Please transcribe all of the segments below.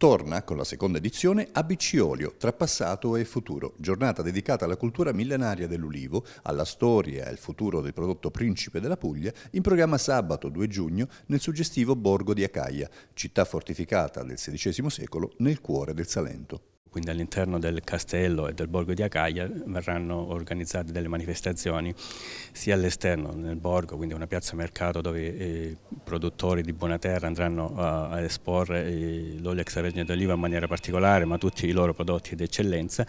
Torna con la seconda edizione ABC Olio, tra passato e futuro, giornata dedicata alla cultura millenaria dell'ulivo, alla storia e al futuro del prodotto principe della Puglia, in programma sabato 2 giugno nel suggestivo borgo di Acaia, città fortificata del XVI secolo nel cuore del Salento. Quindi all'interno del castello e del borgo di Acaia verranno organizzate delle manifestazioni sia all'esterno nel borgo, quindi una piazza mercato dove eh, i produttori di buona terra andranno a, esporre eh, l'olio extravergine d'oliva in maniera particolare, ma tutti i loro prodotti d'eccellenza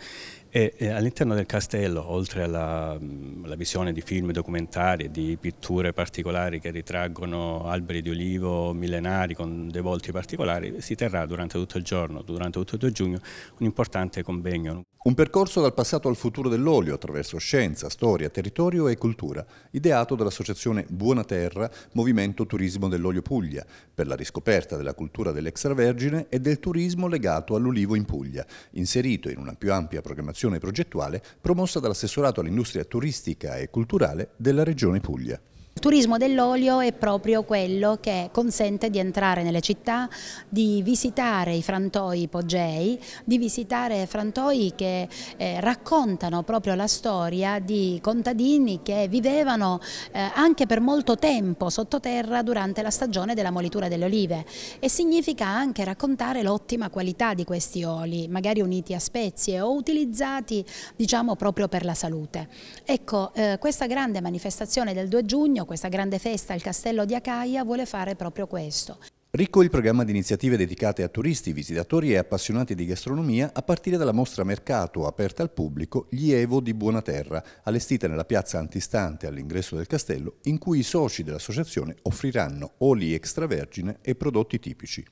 e, e eh, all'interno del castello, oltre alla, mm, alla visione di film documentari, di pitture particolari che ritraggono alberi di olivo millenari con dei volti particolari, si terrà durante tutto il giorno, durante tutto il giugno, un importante convegno. Un percorso dal passato al futuro dell'olio attraverso scienza, storia, territorio e cultura, ideato dall'associazione Buona Terra, Movimento Turismo dell'Olio Puglia, per la riscoperta della cultura dell'extravergine e del turismo legato all'olivo in Puglia, inserito in una più ampia programmazione progettuale promossa dall'assessorato all'industria turistica e culturale della Regione Puglia. Il turismo dell'olio è proprio quello che consente di entrare nelle città, di visitare i frantoi poggei, di visitare frantoi che eh, raccontano proprio la storia di contadini che vivevano eh, anche per molto tempo sottoterra durante la stagione della molitura delle olive e significa anche raccontare l'ottima qualità di questi oli, magari uniti a spezie o utilizzati diciamo proprio per la salute. Ecco, eh, questa grande manifestazione del 2 giugno giugno questa grande festa al castello di Acaia vuole fare proprio questo. Ricco il programma di iniziative dedicate a turisti, visitatori e appassionati di gastronomia a partire dalla mostra mercato aperta al pubblico Gli Evo di Buonaterra, allestita nella piazza antistante all'ingresso del castello, in cui i soci dell'associazione offriranno oli extravergine e prodotti tipici.